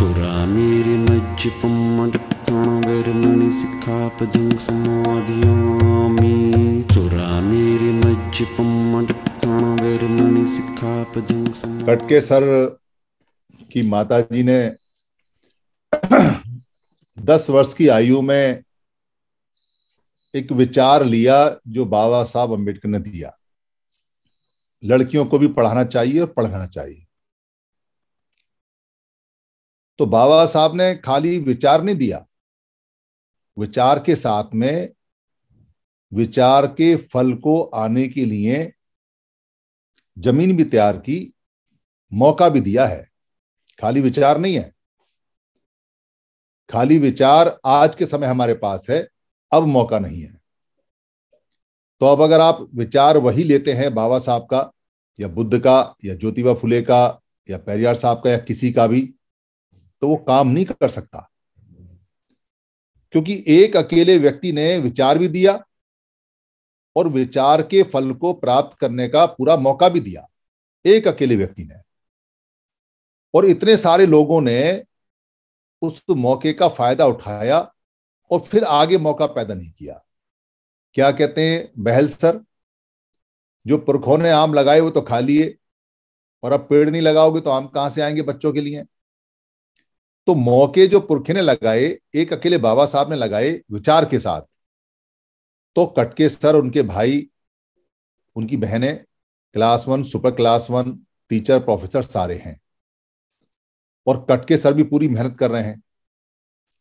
चोरा मेरे मज्ज पम्मण मणि सिखा पदंग समाधियामी चोरा मेरे मज्ज पम्मण मणि सिखा पदंग कटके सर की माता जी ने दस वर्ष की आयु में एक विचार लिया जो बाबा साहब अंबेडकर ने दिया लड़कियों को भी पढ़ाना चाहिए और पढ़ना चाहिए तो बाबा साहब ने खाली विचार नहीं दिया विचार के साथ में विचार के फल को आने के लिए जमीन भी तैयार की मौका भी दिया है खाली विचार नहीं है खाली विचार आज के समय हमारे पास है अब मौका नहीं है तो अब अगर आप विचार वही लेते हैं बाबा साहब का या बुद्ध का या ज्योतिबा फुले का या पेरियार साहब का या किसी का भी तो वो काम नहीं कर सकता क्योंकि एक अकेले व्यक्ति ने विचार भी दिया और विचार के फल को प्राप्त करने का पूरा मौका भी दिया एक अकेले व्यक्ति ने और इतने सारे लोगों ने उस मौके का फायदा उठाया और फिर आगे मौका पैदा नहीं किया क्या कहते हैं बहल सर जो पुरखों ने आम लगाए वो तो खा लिए और अब पेड़ नहीं लगाओगे तो आम कहां से आएंगे बच्चों के लिए तो मौके जो पुरखे ने लगाए एक अकेले बाबा साहब ने लगाए विचार के साथ तो कटके सर उनके भाई उनकी बहनें class one super class one teacher professor सारे हैं और कटके सर भी पूरी मेहनत कर रहे हैं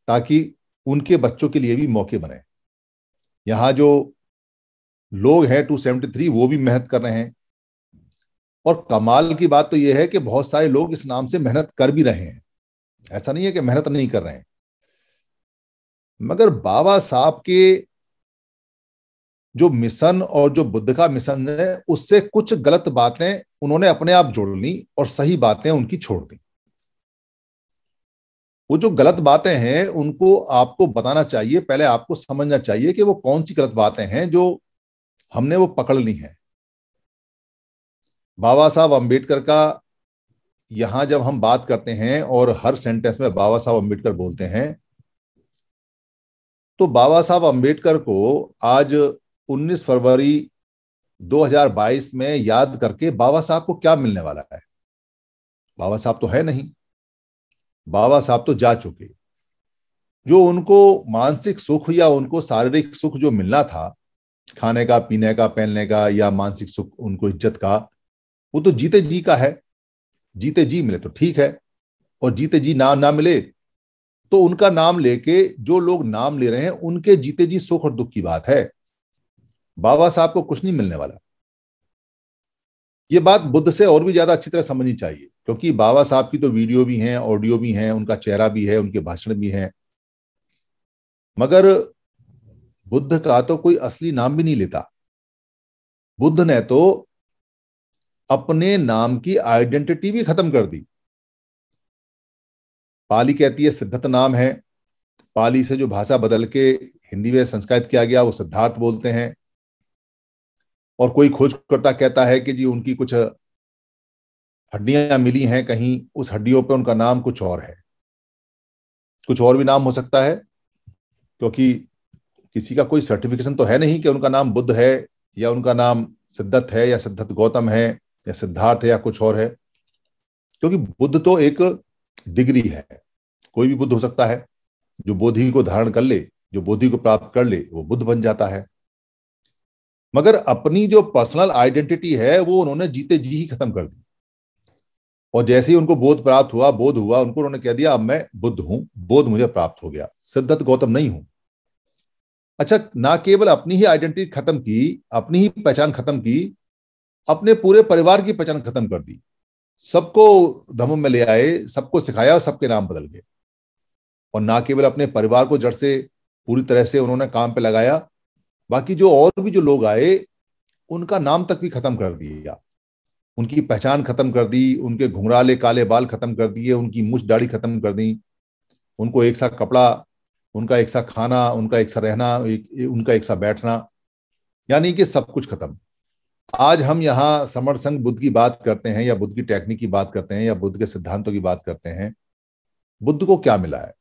ताकि उनके बच्चों के लिए भी मौके बने यहां जो लोग हैं टू सेवेंटी थ्री वो भी मेहनत कर रहे हैं और कमाल की बात तो यह है कि बहुत सारे लोग इस नाम से मेहनत कर भी रहे हैं ऐसा नहीं है कि मेहनत नहीं कर रहे हैं मगर बाबा साहब के जो मिशन और जो बुद्ध का मिशन है उससे कुछ गलत बातें उन्होंने अपने आप जोड़ ली और सही बातें उनकी छोड़ दी वो जो गलत बातें हैं उनको आपको बताना चाहिए पहले आपको समझना चाहिए कि वो कौन सी गलत बातें हैं जो हमने वो पकड़ ली हैं बाबा साहब अंबेडकर का यहां जब हम बात करते हैं और हर सेंटेंस में बाबा साहब अम्बेडकर बोलते हैं तो बाबा साहब अम्बेडकर को आज 19 फरवरी 2022 में याद करके बाबा साहब को क्या मिलने वाला है बाबा साहब तो है नहीं बाबा साहब तो जा चुके जो उनको मानसिक सुख या उनको शारीरिक सुख जो मिलना था खाने का पीने का पहनने का या मानसिक सुख उनको इज्जत का वो तो जीते जी का है जीते जी मिले तो ठीक है और जीते जी नाम ना मिले तो उनका नाम लेके जो लोग नाम ले रहे हैं उनके जीते जी सुख और दुख की बात है बाबा साहब को कुछ नहीं मिलने वाला ये बात बुद्ध से और भी ज्यादा अच्छी तरह समझनी चाहिए क्योंकि बाबा साहब की तो वीडियो भी हैं ऑडियो भी हैं उनका चेहरा भी है उनके भाषण भी हैं मगर बुद्ध का तो कोई असली नाम भी नहीं लेता बुद्ध ने तो अपने नाम की आइडेंटिटी भी खत्म कर दी पाली कहती है सिद्धत नाम है पाली से जो भाषा बदल के हिंदी में संस्कृत किया गया वो सिद्धार्थ बोलते हैं और कोई खोजकर्ता कहता है कि जी उनकी कुछ हड्डियां मिली हैं कहीं उस हड्डियों पर उनका नाम कुछ और है कुछ और भी नाम हो सकता है क्योंकि किसी का कोई सर्टिफिकेशन तो है नहीं कि उनका नाम बुद्ध है या उनका नाम सिद्धत है या सिद्धत गौतम है या सिद्धार्थ है या कुछ और है क्योंकि बुद्ध तो एक डिग्री है कोई भी बुद्ध हो सकता है जो बोधि को धारण कर ले जो बोधि को प्राप्त कर ले वो बुद्ध बन जाता है मगर अपनी जो पर्सनल आइडेंटिटी है वो उन्होंने जीते जी ही खत्म कर दी और जैसे ही उनको बोध प्राप्त हुआ बोध हुआ उनको उन्होंने कह दिया अब मैं बुद्ध हूं बोध मुझे प्राप्त हो गया सिद्धत गौतम नहीं हूं अच्छा ना केवल अपनी ही आइडेंटिटी खत्म की अपनी ही पहचान खत्म की अपने पूरे परिवार की पहचान खत्म कर दी सबको धर्म में ले आए सबको सिखाया और सबके नाम बदल गए और ना केवल अपने परिवार को जड़ से पूरी तरह से उन्होंने काम पे लगाया बाकी जो और भी जो लोग आए उनका नाम तक भी खत्म कर दिया उनकी पहचान खत्म कर दी उनके घुंघराले काले बाल खत्म कर दिए उनकी मुछ दाढ़ी खत्म कर दी उनको एक सा कपड़ा उनका एक सा खाना उनका एक सा रहना एक, उनका एक सा बैठना यानी कि सब कुछ खत्म आज हम यहाँ समर संघ बुद्ध की बात करते हैं या बुद्ध की टेक्निक की बात करते हैं या बुद्ध के सिद्धांतों की बात करते हैं बुद्ध को क्या मिला है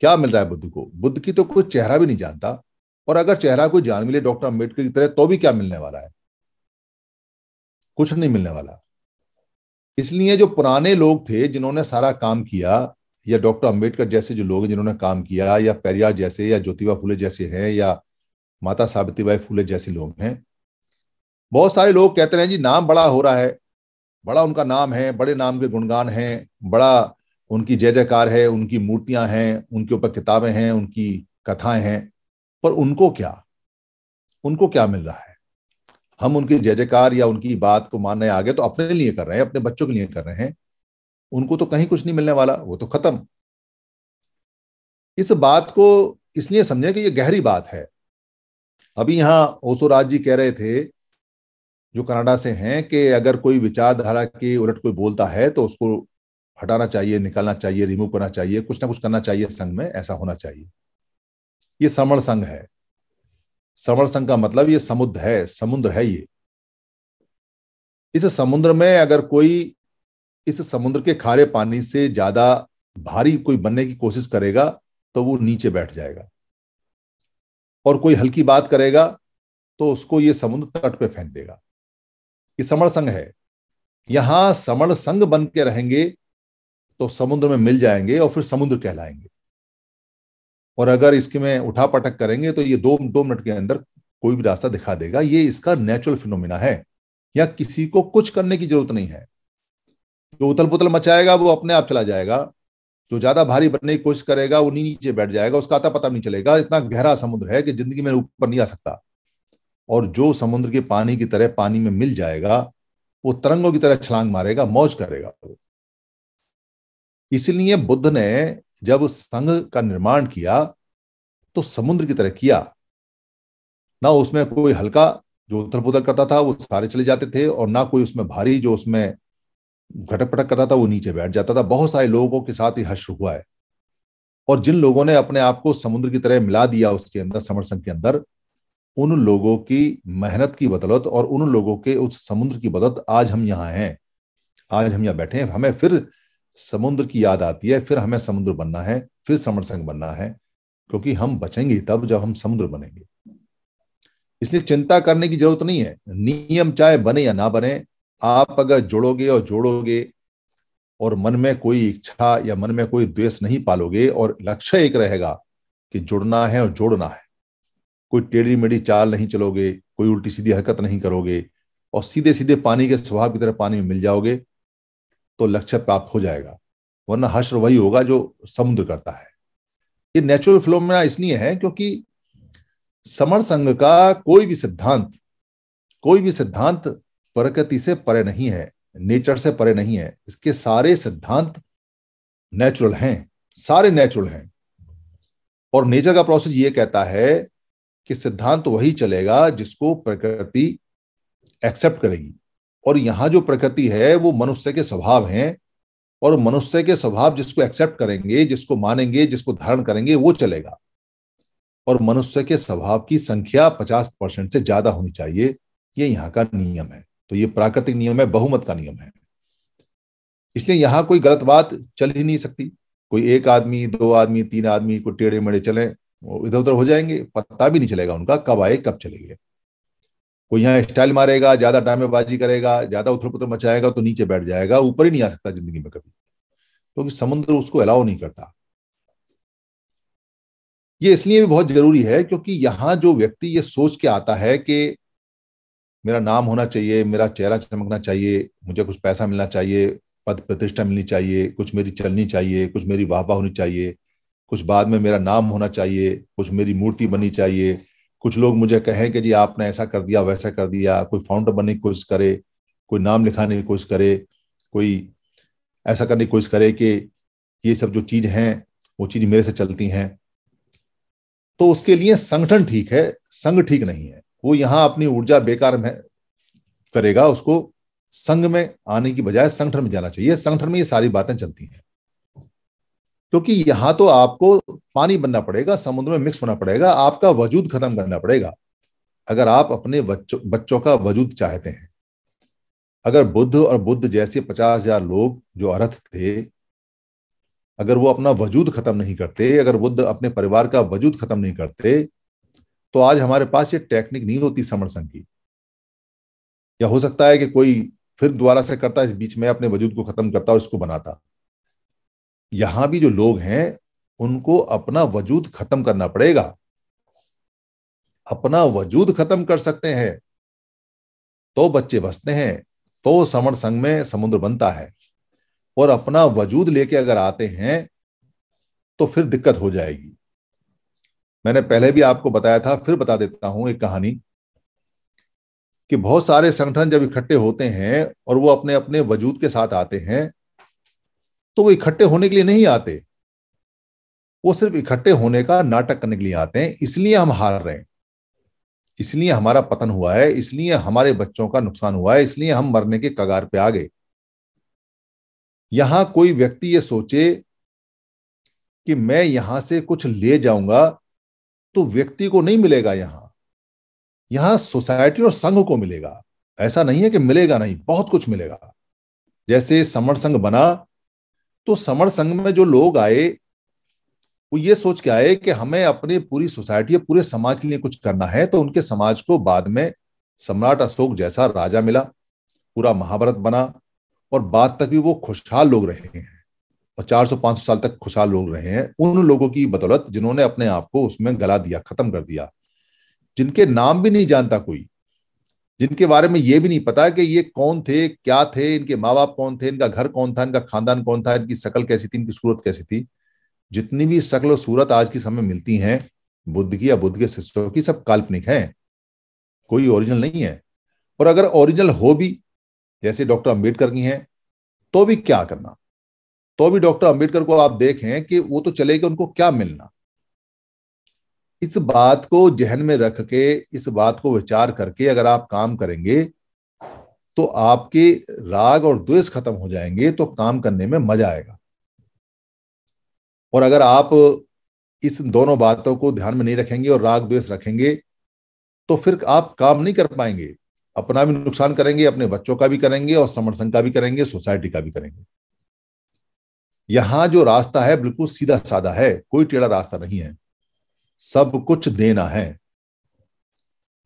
क्या मिल रहा है बुद्ध को बुद्ध की तो कोई चेहरा भी नहीं जानता और अगर चेहरा कोई जान मिले डॉक्टर अम्बेडकर की तरह तो भी क्या मिलने वाला है कुछ नहीं मिलने वाला इसलिए जो पुराने लोग थे जिन्होंने सारा काम किया या डॉक्टर अम्बेडकर जैसे जो लोग हैं जिन्होंने काम किया या पेरियार जैसे या ज्योतिबा फूले जैसे हैं या माता सावित्रीबाई फूले जैसे लोग हैं बहुत सारे लोग कहते रहे जी नाम बड़ा हो रहा है बड़ा उनका नाम है बड़े नाम के गुणगान हैं बड़ा उनकी जय जयकार है उनकी मूर्तियां हैं उनके ऊपर किताबें हैं उनकी कथाएं हैं पर उनको क्या उनको क्या मिल रहा है हम उनकी जय जयकार या उनकी बात को मानने आगे तो अपने लिए कर रहे हैं अपने बच्चों के लिए कर रहे हैं उनको तो कहीं कुछ नहीं मिलने वाला वो तो खत्म इस बात को इसलिए समझें कि ये गहरी बात है अभी यहां ओसो राज जी कह रहे थे जो कनाडा से हैं कि अगर कोई विचारधारा के उलट कोई बोलता है तो उसको हटाना चाहिए निकालना चाहिए रिमूव करना चाहिए कुछ ना कुछ करना चाहिए संघ में ऐसा होना चाहिए ये समण संघ है समण संघ का मतलब ये समुद्र है समुद्र है ये इस समुद्र में अगर कोई इस समुद्र के खारे पानी से ज्यादा भारी कोई बनने की कोशिश करेगा तो वो नीचे बैठ जाएगा और कोई हल्की बात करेगा तो उसको ये समुद्र तट पे फेंक देगा कि समण संघ है यहां समण संघ बन के रहेंगे तो समुद्र में मिल जाएंगे और फिर समुद्र कहलाएंगे और अगर इसके में उठा पटक करेंगे तो ये दो दो मिनट के अंदर कोई भी रास्ता दिखा देगा ये इसका नेचुरल फिनोमिना है या किसी को कुछ करने की जरूरत नहीं है जो उतल पुथल मचाएगा वो अपने आप चला जाएगा जो ज्यादा भारी बनने की कोशिश करेगा वो नीचे बैठ जाएगा उसका आता पता नहीं चलेगा इतना गहरा समुद्र है कि जिंदगी में ऊपर नहीं आ सकता और जो समुद्र के पानी की तरह पानी में मिल जाएगा वो तरंगों की तरह छलांग मारेगा मौज करेगा वो इसलिए बुद्ध ने जब संघ का निर्माण किया तो समुद्र की तरह किया ना उसमें कोई हल्का जो उथल पुथल करता था वो सारे चले जाते थे और ना कोई उसमें भारी जो उसमें घटक पटक करता था वो नीचे बैठ जाता था बहुत सारे लोगों के साथ ही हश्र हुआ है और जिन लोगों ने अपने आप को समुद्र की तरह मिला दिया उसके अंदर समरसंघ के अंदर उन लोगों की मेहनत की बदौलत और उन लोगों के उस समुद्र की बदौलत आज हम यहाँ हैं आज हम यहाँ बैठे हैं हमें फिर समुद्र की याद आती है फिर हमें समुद्र बनना है फिर समर संघ बनना है क्योंकि हम बचेंगे तब जब हम समुद्र बनेंगे इसलिए चिंता करने की जरूरत नहीं है नियम चाहे बने या ना बने आप अगर जोड़ोगे और जोड़ोगे और मन में कोई इच्छा या मन में कोई द्वेष नहीं पालोगे और लक्ष्य एक रहेगा कि जुड़ना है और जोड़ना है कोई टेढ़ी मेढ़ी चाल नहीं चलोगे कोई उल्टी सीधी हरकत नहीं करोगे और सीधे सीधे पानी के स्वभाव की तरह पानी में मिल जाओगे तो लक्ष्य प्राप्त हो जाएगा वरना हर्ष वही होगा जो समुद्र करता है ये नेचुरल फिलोमेना इसलिए है क्योंकि समर संघ का कोई भी सिद्धांत कोई भी सिद्धांत प्रकृति से परे नहीं है नेचर से परे नहीं है इसके सारे सिद्धांत नेचुरल हैं सारे नेचुरल हैं और नेचर का प्रोसेस ये कहता है कि सिद्धांत तो वही चलेगा जिसको प्रकृति एक्सेप्ट करेगी और यहां जो प्रकृति है वो मनुष्य के स्वभाव हैं और मनुष्य के स्वभाव जिसको एक्सेप्ट करेंगे जिसको मानेंगे जिसको धारण करेंगे वो चलेगा और मनुष्य के स्वभाव की संख्या पचास परसेंट से ज्यादा होनी चाहिए ये यहां का नियम है तो ये प्राकृतिक नियम है बहुमत का नियम है इसलिए यहां कोई गलत बात चल ही नहीं सकती कोई एक आदमी दो आदमी तीन आदमी को टेढ़े मेढ़े चले इधर उधर हो जाएंगे पता भी नहीं चलेगा उनका कब आए कब चले गए कोई यहाँ स्टाइल मारेगा ज्यादा डामेबाजी करेगा ज्यादा उथल पुथल मचाएगा तो नीचे बैठ जाएगा ऊपर ही नहीं आ सकता जिंदगी में कभी क्योंकि तो समुद्र उसको अलाउ नहीं करता ये इसलिए भी बहुत जरूरी है क्योंकि यहां जो व्यक्ति ये सोच के आता है कि मेरा नाम होना चाहिए मेरा चेहरा चमकना चाहिए मुझे कुछ पैसा मिलना चाहिए पद प्रतिष्ठा मिलनी चाहिए कुछ मेरी चलनी चाहिए कुछ मेरी वाह वाह होनी चाहिए कुछ बाद में मेरा नाम होना चाहिए कुछ मेरी मूर्ति बनी चाहिए कुछ लोग मुझे कहें कि जी आपने ऐसा कर दिया वैसा कर दिया कोई फाउंडर बनने की कोशिश करे कोई नाम लिखाने की कोशिश करे कोई ऐसा करने की कोशिश करे कि ये सब जो चीज हैं वो चीज मेरे से चलती हैं तो उसके लिए संगठन ठीक है संघ ठीक नहीं है वो यहाँ अपनी ऊर्जा बेकार में करेगा उसको संघ में आने की बजाय संगठन में जाना चाहिए संगठन में ये सारी बातें चलती हैं क्योंकि तो यहां तो आपको पानी बनना पड़ेगा समुद्र में मिक्स होना पड़ेगा आपका वजूद खत्म करना पड़ेगा अगर आप अपने बच्चों बच्चों का वजूद चाहते हैं अगर बुद्ध और बुद्ध जैसे पचास हजार लोग जो अर्थ थे अगर वो अपना वजूद खत्म नहीं करते अगर बुद्ध अपने परिवार का वजूद खत्म नहीं करते तो आज हमारे पास ये टेक्निक नहीं होती समरसंघ की या हो सकता है कि कोई फिर दोबारा से करता इस बीच में अपने वजूद को खत्म करता और इसको बनाता यहां भी जो लोग हैं उनको अपना वजूद खत्म करना पड़ेगा अपना वजूद खत्म कर सकते हैं तो बच्चे बसते हैं तो समर संग में समुद्र बनता है और अपना वजूद लेके अगर आते हैं तो फिर दिक्कत हो जाएगी मैंने पहले भी आपको बताया था फिर बता देता हूं एक कहानी कि बहुत सारे संगठन जब इकट्ठे होते हैं और वो अपने अपने वजूद के साथ आते हैं तो वो इकट्ठे होने के लिए नहीं आते वो सिर्फ इकट्ठे होने का नाटक करने के लिए आते हैं इसलिए हम हार रहे हैं इसलिए हमारा पतन हुआ है इसलिए हमारे बच्चों का नुकसान हुआ है इसलिए हम मरने के कगार पे आ गए यहां कोई व्यक्ति ये सोचे कि मैं यहां से कुछ ले जाऊंगा तो व्यक्ति को नहीं मिलेगा यहां यहां सोसाइटी और संघ को मिलेगा ऐसा नहीं है कि मिलेगा नहीं बहुत कुछ मिलेगा जैसे समर संघ बना तो समर संघ में जो लोग आए वो ये सोच के आए कि हमें अपनी पूरी सोसाइटी या पूरे समाज के लिए कुछ करना है तो उनके समाज को बाद में सम्राट अशोक जैसा राजा मिला पूरा महाभारत बना और बाद तक भी वो खुशहाल लोग रहे हैं और 400-500 साल तक खुशहाल लोग रहे हैं उन लोगों की बदौलत जिन्होंने अपने आप को उसमें गला दिया खत्म कर दिया जिनके नाम भी नहीं जानता कोई जिनके बारे में ये भी नहीं पता कि ये कौन थे क्या थे इनके माँ बाप कौन थे इनका घर कौन था इनका खानदान कौन था इनकी शकल कैसी थी इनकी सूरत कैसी थी जितनी भी शकल और सूरत आज के समय मिलती हैं बुद्ध की या बुद्ध के शिष्यों की सब काल्पनिक हैं कोई ओरिजिनल नहीं है और अगर ओरिजिनल हो भी जैसे डॉक्टर अम्बेडकर की हैं तो भी क्या करना तो भी डॉक्टर अम्बेडकर को आप देखें कि वो तो चले गए उनको क्या मिलना इस बात को जहन में रख के इस बात को विचार करके अगर आप काम करेंगे तो आपके राग और द्वेष खत्म हो जाएंगे तो काम करने में मजा आएगा और अगर आप इस दोनों बातों को ध्यान में नहीं रखेंगे और राग द्वेष रखेंगे तो फिर आप काम नहीं कर पाएंगे अपना भी नुकसान करेंगे अपने बच्चों का भी करेंगे और समर संघ का भी करेंगे सोसाइटी का भी करेंगे यहां जो रास्ता है बिल्कुल सीधा साधा है कोई टेढ़ा रास्ता नहीं है सब कुछ देना है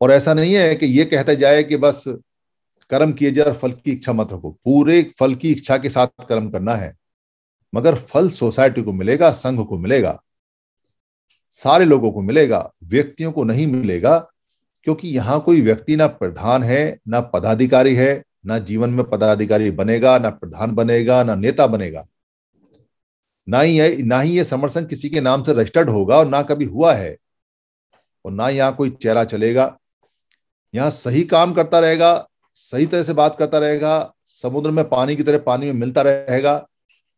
और ऐसा नहीं है कि यह कहता जाए कि बस कर्म किए जाए और फल की इच्छा मत रखो पूरे फल की इच्छा के साथ कर्म करना है मगर फल सोसाइटी को मिलेगा संघ को मिलेगा सारे लोगों को मिलेगा व्यक्तियों को नहीं मिलेगा क्योंकि यहां कोई व्यक्ति ना प्रधान है ना पदाधिकारी है ना जीवन में पदाधिकारी बनेगा ना प्रधान बनेगा ना नेता बनेगा ना ही है ना ही ये समर्थन किसी के नाम से रजिस्टर्ड होगा और ना कभी हुआ है और ना यहाँ कोई चेहरा चलेगा यहाँ सही काम करता रहेगा सही तरह से बात करता रहेगा समुद्र में पानी की तरह पानी में मिलता रहेगा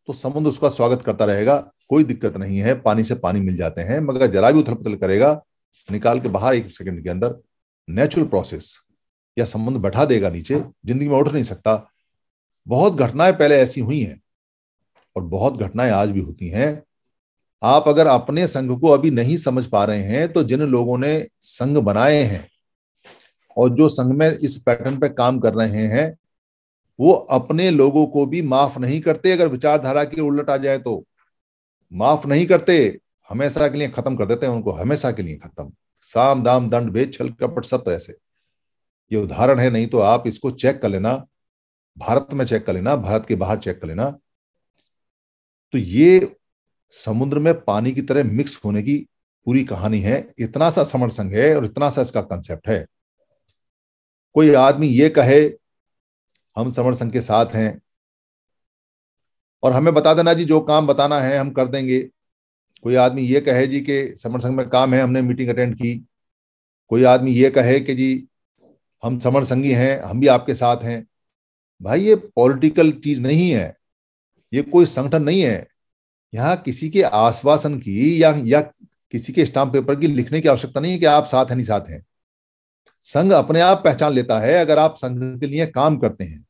तो समुद्र उसका स्वागत करता रहेगा कोई दिक्कत नहीं है पानी से पानी मिल जाते हैं मगर जरा भी उथल पुथल करेगा निकाल के बाहर एक सेकंड के अंदर नेचुरल प्रोसेस या संबंध बैठा देगा नीचे जिंदगी में उठ नहीं सकता बहुत घटनाएं पहले ऐसी हुई हैं और बहुत घटनाएं आज भी होती हैं आप अगर अपने संघ को अभी नहीं समझ पा रहे हैं तो जिन लोगों ने संघ बनाए हैं और जो संघ में इस पैटर्न पर काम कर रहे हैं वो अपने लोगों को भी माफ नहीं करते अगर विचारधारा के उलट आ जाए तो माफ नहीं करते हमेशा के लिए खत्म कर देते हैं उनको हमेशा के लिए खत्म साम दाम दंड भेद छल कपट सब तरह से ये उदाहरण है नहीं तो आप इसको चेक कर लेना भारत में चेक कर लेना भारत के बाहर चेक कर लेना तो ये समुद्र में पानी की तरह मिक्स होने की पूरी कहानी है इतना सा समर संघ है और इतना सा इसका कंसेप्ट है कोई आदमी ये कहे हम समर संघ के साथ हैं और हमें बता देना जी जो काम बताना है हम कर देंगे कोई आदमी ये कहे जी कि समर संघ में काम है हमने मीटिंग अटेंड की कोई आदमी ये कहे कि जी हम समर संघी हैं हम भी आपके साथ हैं भाई ये पॉलिटिकल चीज नहीं है ये कोई संगठन नहीं है यहाँ किसी के आश्वासन की या या किसी के स्टाम्प पेपर की लिखने की आवश्यकता नहीं है कि आप साथ हैं नहीं साथ हैं संघ अपने आप पहचान लेता है अगर आप संघ के लिए काम करते हैं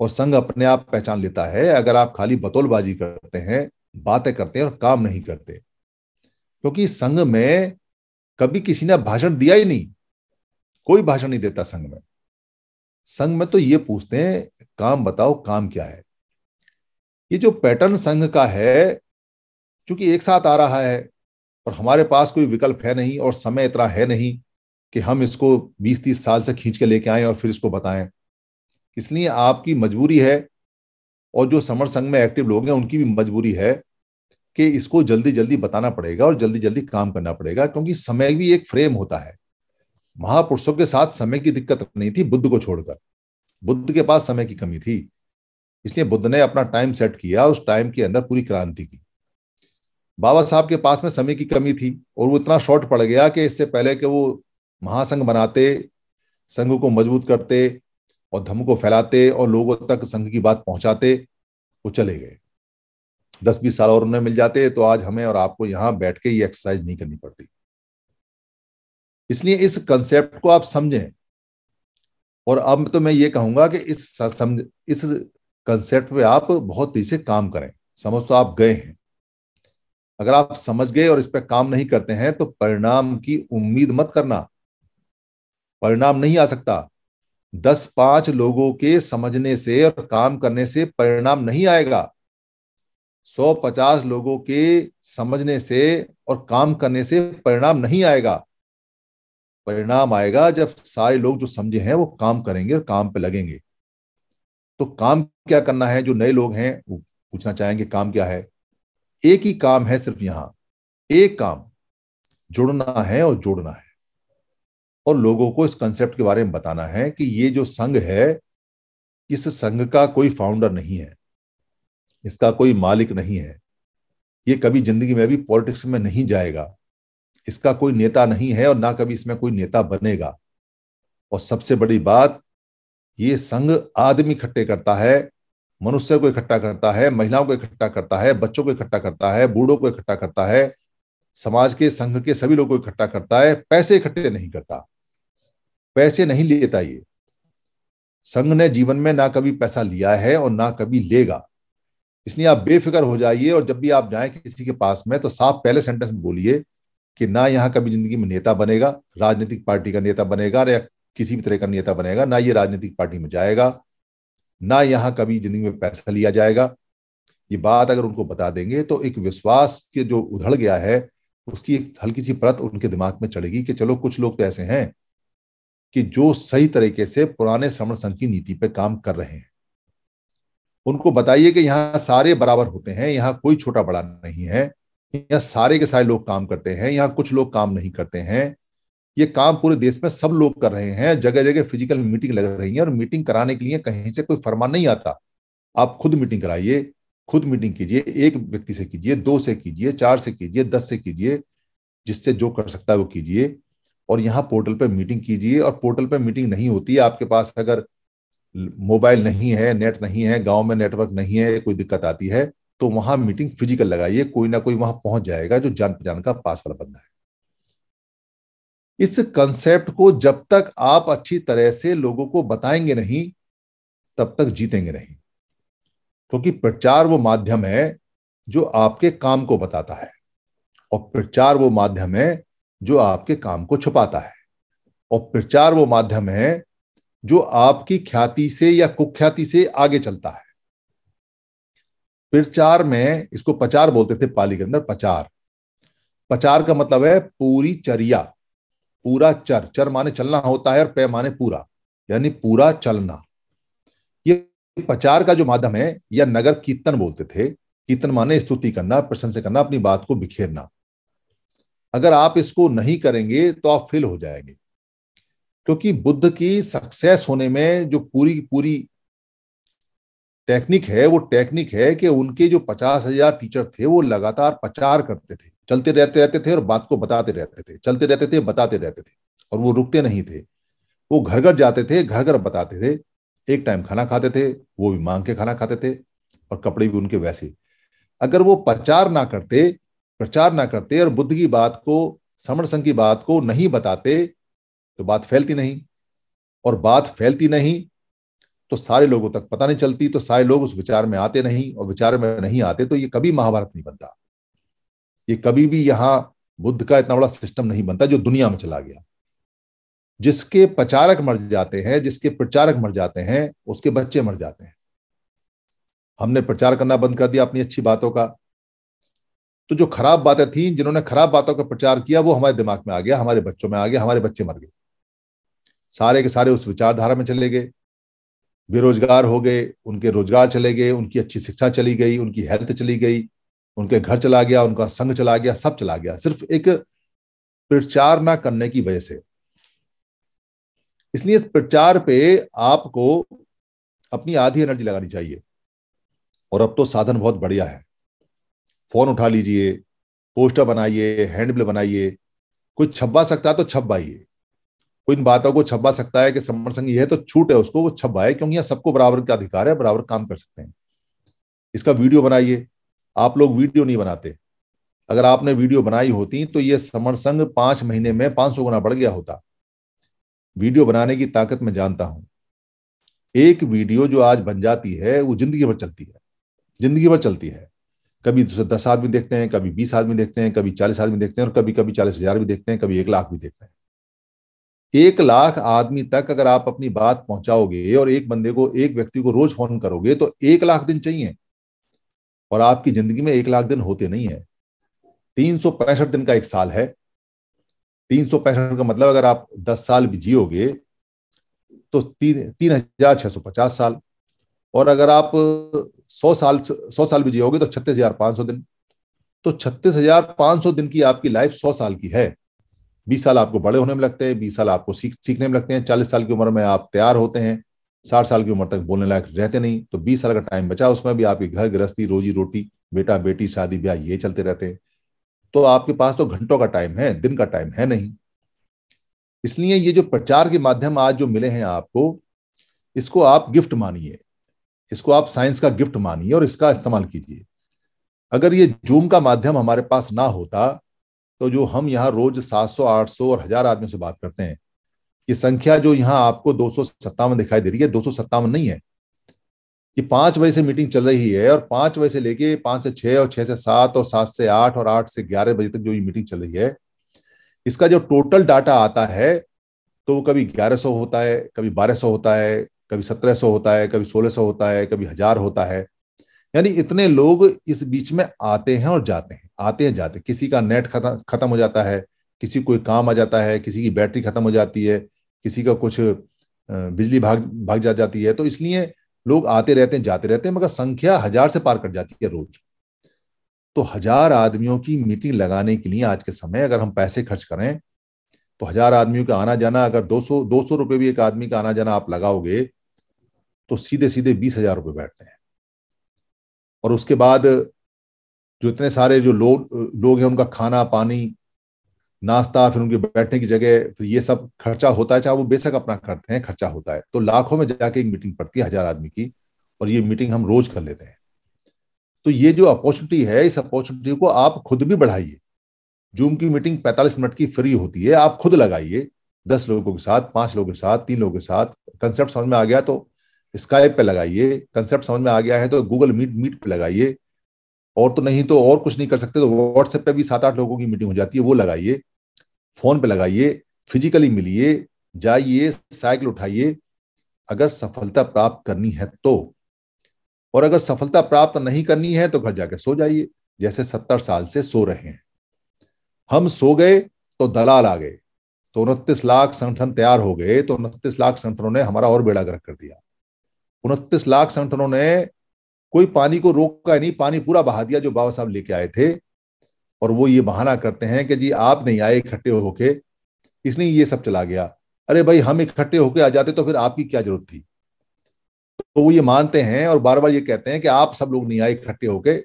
और संघ अपने आप पहचान लेता है अगर आप खाली बतौलबाजी करते हैं बातें करते हैं और काम नहीं करते क्योंकि संघ में कभी किसी ने भाषण दिया ही नहीं कोई भाषण नहीं देता संघ में संघ में तो ये पूछते हैं काम बताओ काम क्या है ये जो पैटर्न संघ का है क्योंकि एक साथ आ रहा है और हमारे पास कोई विकल्प है नहीं और समय इतना है नहीं कि हम इसको 20-30 साल से खींच के लेके आए और फिर इसको बताएं इसलिए आपकी मजबूरी है और जो समर संघ में एक्टिव लोग हैं उनकी भी मजबूरी है कि इसको जल्दी जल्दी बताना पड़ेगा और जल्दी जल्दी काम करना पड़ेगा क्योंकि समय भी एक फ्रेम होता है महापुरुषों के साथ समय की दिक्कत नहीं थी बुद्ध को छोड़कर बुद्ध के पास समय की कमी थी इसलिए बुद्ध ने अपना टाइम सेट किया उस टाइम के अंदर पूरी क्रांति की बाबा साहब के पास में समय की कमी थी और वो इतना शॉर्ट पड़ गया कि इससे पहले कि वो महासंघ बनाते संघ को मजबूत करते और धर्म को फैलाते और लोगों तक संघ की बात पहुंचाते वो चले गए दस बीस साल और उन्हें मिल जाते तो आज हमें और आपको यहां बैठ के ये एक्सरसाइज नहीं करनी पड़ती इसलिए इस कंसेप्ट को आप समझें और अब तो मैं ये कहूंगा कि इस समझ इस कंसेप्ट पे आप बहुत तेजी से काम करें समझ तो आप गए हैं अगर आप समझ गए और इस पर काम नहीं करते हैं तो परिणाम की उम्मीद मत करना परिणाम नहीं आ सकता दस पांच लोगों के समझने से और काम करने से परिणाम नहीं आएगा सौ पचास लोगों के समझने से और काम करने से परिणाम नहीं आएगा परिणाम आएगा जब सारे लोग जो समझे हैं वो काम करेंगे और काम पे लगेंगे तो काम क्या करना है जो नए लोग हैं वो पूछना चाहेंगे काम क्या है एक ही काम है सिर्फ यहां एक काम जुड़ना है और जोड़ना है और लोगों को इस कंसेप्ट के बारे में बताना है कि ये जो संघ है इस संघ का कोई फाउंडर नहीं है इसका कोई मालिक नहीं है ये कभी जिंदगी में भी पॉलिटिक्स में नहीं जाएगा इसका कोई नेता नहीं है और ना कभी इसमें कोई नेता बनेगा और सबसे बड़ी बात ये संघ आदमी इकट्ठे करता है मनुष्य को इकट्ठा करता है महिलाओं को इकट्ठा करता है बच्चों को इकट्ठा करता है बूढ़ों को इकट्ठा करता है समाज के संघ के सभी लोगों को इकट्ठा करता है पैसे इकट्ठे नहीं करता पैसे नहीं लेता ये संघ ने जीवन में ना कभी पैसा लिया है और ना कभी लेगा इसलिए आप बेफिक्र हो जाइए और जब भी आप जाए किसी के पास में तो साफ पहले सेंटेंस बोलिए कि ना यहाँ कभी जिंदगी में नेता बनेगा राजनीतिक पार्टी का नेता बनेगा या किसी भी तरह का नेता बनेगा ना ये राजनीतिक पार्टी में जाएगा ना यहाँ कभी जिंदगी में पैसा लिया जाएगा ये बात अगर उनको बता देंगे तो एक विश्वास के जो उधड़ गया है उसकी एक हल्की सी परत उनके दिमाग में चढ़ेगी कि चलो कुछ लोग तो ऐसे हैं कि जो सही तरीके से पुराने श्रवण संघ की नीति पर काम कर रहे हैं उनको बताइए कि यहाँ सारे बराबर होते हैं यहाँ कोई छोटा बड़ा नहीं है यहाँ सारे के सारे लोग काम करते हैं यहाँ कुछ लोग काम नहीं करते हैं ये काम पूरे देश में सब लोग कर रहे हैं जगह जगह फिजिकल मीटिंग लग रही है और मीटिंग कराने के लिए कहीं से कोई फरमान नहीं आता आप खुद मीटिंग कराइए खुद मीटिंग कीजिए एक व्यक्ति से कीजिए दो से कीजिए चार से कीजिए दस से कीजिए जिससे जो कर सकता है वो कीजिए और यहाँ पोर्टल पर मीटिंग कीजिए और पोर्टल पर मीटिंग नहीं होती है आपके पास अगर मोबाइल नहीं है नेट नहीं है गांव में नेटवर्क नहीं है कोई दिक्कत आती है तो वहां मीटिंग फिजिकल लगाइए कोई ना कोई वहां पहुंच जाएगा जो जान पहचान का पास वाला बंदा है इस कंसेप्ट को जब तक आप अच्छी तरह से लोगों को बताएंगे नहीं तब तक जीतेंगे नहीं क्योंकि तो प्रचार वो माध्यम है जो आपके काम को बताता है और प्रचार वो माध्यम है जो आपके काम को छुपाता है और प्रचार वो माध्यम है जो आपकी ख्याति से या कुख्याति से आगे चलता है प्रचार में इसको प्रचार बोलते थे पाली के अंदर प्रचार प्रचार का मतलब है पूरी चर्या पूरा चर चर माने चलना होता है और पे माने पूरा यानी पूरा चलना ये प्रचार का जो माध्यम है या नगर कीर्तन बोलते थे कीर्तन माने स्तुति करना प्रशंसा करना अपनी बात को बिखेरना अगर आप इसको नहीं करेंगे तो आप फेल हो जाएंगे क्योंकि बुद्ध की सक्सेस होने में जो पूरी पूरी टेक्निक है वो टेक्निक है कि उनके जो पचास हजार टीचर थे वो लगातार प्रचार करते थे चलते रहते रहते थे और बात को बताते रहते थे चलते रहते थे बताते रहते थे और वो रुकते नहीं थे वो घर घर जाते थे घर घर बताते थे एक टाइम खाना खाते थे वो भी मांग के खाना खाते थे और कपड़े भी उनके वैसे अगर वो प्रचार ना करते प्रचार ना करते और बुद्ध की बात को समण संघ की बात को नहीं बताते तो बात फैलती नहीं और बात फैलती नहीं तो सारे लोगों तक पता नहीं चलती तो सारे लोग उस विचार में आते नहीं और विचार में नहीं आते तो ये कभी महाभारत नहीं बनता ये कभी भी यहां बुद्ध का इतना बड़ा सिस्टम नहीं बनता जो दुनिया में चला गया जिसके प्रचारक मर जाते हैं जिसके प्रचारक मर जाते हैं उसके बच्चे मर जाते हैं हमने प्रचार करना बंद कर दिया अपनी अच्छी बातों का तो जो खराब बातें थी जिन्होंने खराब बातों का प्रचार किया वो हमारे दिमाग में आ गया हमारे बच्चों में आ गया हमारे बच्चे मर गए सारे के सारे उस विचारधारा में चले गए बेरोजगार हो गए उनके रोजगार चले गए उनकी अच्छी शिक्षा चली गई उनकी हेल्थ चली गई उनके घर चला गया उनका संघ चला गया सब चला गया सिर्फ एक प्रचार ना करने की वजह से इसलिए इस प्रचार पे आपको अपनी आधी एनर्जी लगानी चाहिए और अब तो साधन बहुत बढ़िया है फोन उठा लीजिए पोस्टर बनाइए हैंडबिल बनाइए कुछ छपवा सकता है तो छपवाइए कोई इन बातों को छपा सकता है कि समण संघ यह तो छूट है उसको वो छपाए क्योंकि यहाँ सबको बराबर का अधिकार है बराबर काम कर सकते हैं इसका वीडियो बनाइए आप लोग वीडियो नहीं बनाते अगर आपने वीडियो बनाई होती तो ये समण संघ पांच महीने में पांच सौ गुना बढ़ गया होता वीडियो बनाने की ताकत मैं जानता हूं एक वीडियो जो आज बन जाती है वो जिंदगी भर चलती है जिंदगी भर चलती है कभी दस आदमी देखते हैं कभी बीस आदमी देखते हैं कभी चालीस आदमी देखते हैं और कभी कभी चालीस हजार भी देखते हैं कभी एक लाख भी देखते हैं एक लाख आदमी तक अगर आप अपनी बात पहुंचाओगे और एक बंदे को एक व्यक्ति को रोज फोन करोगे तो एक लाख दिन चाहिए और आपकी जिंदगी में एक लाख दिन होते नहीं है तीन सौ पैंसठ दिन का एक साल है तीन सौ पैंसठ का मतलब अगर आप दस साल भी जियोगे तो तीन तीन हजार छह सौ पचास साल और अगर आप सौ साल सौ साल भी जियोगे तो छत्तीस हजार पांच सौ दिन तो छत्तीस हजार पांच सौ दिन की आपकी लाइफ सौ साल की है बीस साल आपको बड़े होने में लगते हैं बीस साल आपको सीख सीखने में लगते हैं चालीस साल की उम्र में आप तैयार होते हैं साठ साल की उम्र तक बोलने लायक रहते नहीं तो बीस साल का टाइम बचा उसमें भी आपकी घर गृहस्थी रोजी रोटी बेटा बेटी शादी ब्याह ये चलते रहते हैं तो आपके पास तो घंटों का टाइम है दिन का टाइम है नहीं इसलिए ये जो प्रचार के माध्यम आज जो मिले हैं आपको इसको आप गिफ्ट मानिए इसको आप साइंस का गिफ्ट मानिए और इसका इस्तेमाल कीजिए अगर ये जूम का माध्यम हमारे पास ना होता तो जो हम यहाँ रोज 700, 800 और हजार आदमियों से बात करते हैं ये संख्या जो यहाँ आपको दो दिखाई दे रही है दो नहीं है ये पांच बजे से मीटिंग चल रही है और पांच बजे से लेके पांच से छह और छह से सात और सात से आठ और आठ से ग्यारह बजे तक जो ये मीटिंग चल रही है इसका जो टोटल डाटा आता है तो वो कभी ग्यारह सौ होता है कभी बारह सौ होता है कभी सत्रह सौ होता है कभी सोलह सौ होता है कभी हजार होता है यानी इतने लोग इस बीच में आते हैं और जाते हैं आते जाते किसी का नेट खत्म खत्म हो जाता है किसी कोई काम आ जाता है किसी की बैटरी खत्म हो जाती है किसी का कुछ बिजली भाग भाग जा जाती है तो इसलिए लोग आते रहते हैं जाते रहते हैं मगर संख्या हजार से पार कर जाती है रोज तो हजार आदमियों की मीटिंग लगाने के लिए आज के समय अगर हम पैसे खर्च करें तो हजार आदमियों का आना जाना अगर 200 200 रुपए भी एक आदमी का आना जाना आप लगाओगे तो सीधे सीधे बीस हजार रुपये बैठते हैं और उसके बाद जो इतने सारे जो लोग लोग हैं उनका खाना पानी नाश्ता फिर उनके बैठने की जगह फिर ये सब खर्चा होता है चाहे वो बेशक अपना करते हैं खर्चा होता है तो लाखों में जाके एक मीटिंग पड़ती है हजार आदमी की और ये मीटिंग हम रोज कर लेते हैं तो ये जो अपॉर्चुनिटी है इस अपॉर्चुनिटी को आप खुद भी बढ़ाइए जूम की मीटिंग 45 मिनट की फ्री होती है आप खुद लगाइए दस लोगों के साथ पांच लोगों के साथ तीन लोगों के साथ कंसेप्ट समझ में आ गया तो स्काइप पे लगाइए कंसेप्ट समझ में आ गया है तो गूगल मीट मीट पे लगाइए और तो नहीं तो और कुछ नहीं कर सकते तो व्हाट्सएप पे भी सात आठ लोगों की मीटिंग हो जाती है वो लगाइए फोन पे लगाइए फिजिकली मिलिए जाइए साइकिल उठाइए अगर सफलता प्राप्त करनी है तो और अगर सफलता प्राप्त नहीं करनी है तो घर जाके सो जाइए जैसे सत्तर साल से सो रहे हैं हम सो गए तो दलाल आ गए तो उनतीस लाख संगठन तैयार हो गए तो उनतीस लाख संगठनों ने हमारा और बेड़ा गर्क कर दिया उनतीस लाख संगठनों ने कोई पानी को रोका नहीं पानी पूरा बहा दिया जो बाबा साहब लेके आए थे और वो ये बहाना करते हैं कि जी आप नहीं आए इकट्ठे होके इसलिए ये सब चला गया अरे भाई हम इकट्ठे होके आ जाते तो फिर आपकी क्या जरूरत थी तो वो ये मानते हैं और बार बार ये कहते हैं कि आप सब लोग नहीं आए इकट्ठे होके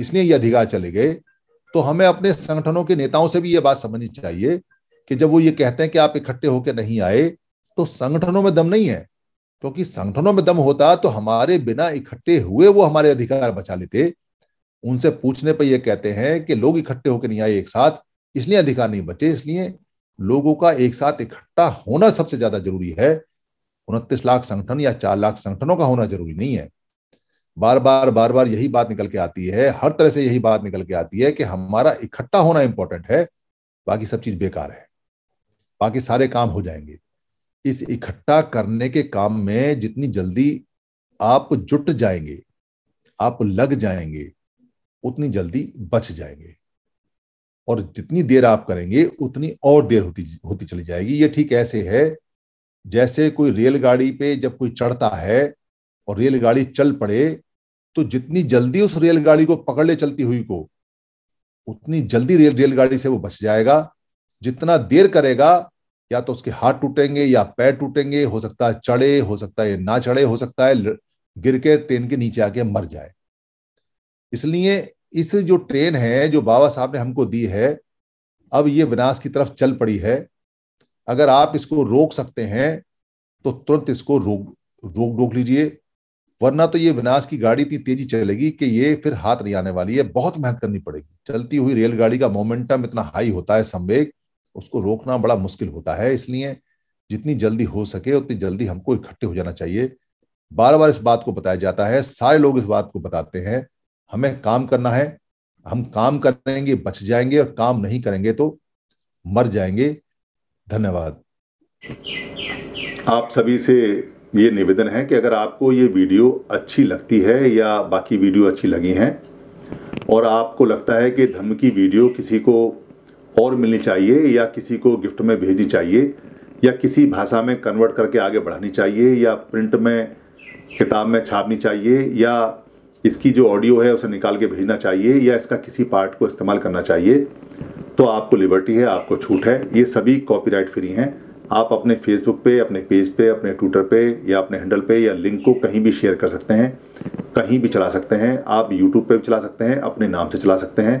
इसलिए ये अधिकार चले गए तो हमें अपने संगठनों के नेताओं से भी ये बात समझनी चाहिए कि जब वो ये कहते हैं कि आप इकट्ठे होकर नहीं आए तो संगठनों में दम नहीं है क्योंकि संगठनों में दम होता तो हमारे बिना इकट्ठे हुए वो हमारे अधिकार बचा लेते उनसे पूछने पर ये कहते हैं कि लोग इकट्ठे होकर नहीं आए एक साथ इसलिए अधिकार नहीं बचे इसलिए लोगों का एक साथ इकट्ठा होना सबसे ज्यादा जरूरी है उनतीस लाख संगठन या चार लाख संगठनों का होना जरूरी नहीं है बार बार बार बार यही बात निकल के आती है हर तरह से यही बात निकल के आती है कि हमारा इकट्ठा होना इंपॉर्टेंट है बाकी सब चीज बेकार है बाकी सारे काम हो जाएंगे इस इकट्ठा करने के काम में जितनी जल्दी आप जुट जाएंगे आप लग जाएंगे उतनी जल्दी बच जाएंगे और जितनी देर आप करेंगे उतनी और देर होती होती चली जाएगी ये ठीक ऐसे है जैसे कोई रेलगाड़ी पे जब कोई चढ़ता है और रेलगाड़ी चल पड़े तो जितनी जल्दी उस रेलगाड़ी को पकड़ ले चलती हुई को उतनी जल्दी रेल रेलगाड़ी से वो बच जाएगा जितना देर करेगा या तो उसके हाथ टूटेंगे या पैर टूटेंगे हो सकता है चढ़े हो सकता है ना चढ़े हो सकता है गिर के ट्रेन के नीचे आके मर जाए इसलिए इस जो ट्रेन है जो बाबा साहब ने हमको दी है अब ये विनाश की तरफ चल पड़ी है अगर आप इसको रोक सकते हैं तो तुरंत इसको रोक रोक रोक लीजिए वरना तो ये विनाश की गाड़ी इतनी तेजी चलेगी कि ये फिर हाथ नहीं आने वाली है बहुत मेहनत करनी पड़ेगी चलती हुई रेलगाड़ी का मोमेंटम इतना हाई होता है संवेग उसको रोकना बड़ा मुश्किल होता है इसलिए जितनी जल्दी हो सके उतनी जल्दी हमको इकट्ठे हो जाना चाहिए बार बार इस बात को बताया जाता है सारे लोग इस बात को बताते हैं हमें काम करना है हम काम करेंगे बच जाएंगे और काम नहीं करेंगे तो मर जाएंगे धन्यवाद आप सभी से ये निवेदन है कि अगर आपको ये वीडियो अच्छी लगती है या बाकी वीडियो अच्छी लगी हैं और आपको लगता है कि धमकी वीडियो किसी को और मिलनी चाहिए या किसी को गिफ्ट में भेजनी चाहिए या किसी भाषा में कन्वर्ट करके आगे बढ़ानी चाहिए या प्रिंट में किताब में छापनी चाहिए या इसकी जो ऑडियो है उसे निकाल के भेजना चाहिए या इसका किसी पार्ट को इस्तेमाल करना चाहिए तो आपको लिबर्टी है आपको छूट है ये सभी कॉपीराइट फ्री हैं आप अपने फेसबुक पे अपने पेज पे अपने ट्विटर पे या अपने हैंडल पे या लिंक को कहीं भी शेयर कर सकते हैं कहीं भी चला सकते हैं आप यूट्यूब पे भी चला सकते हैं अपने नाम से चला सकते हैं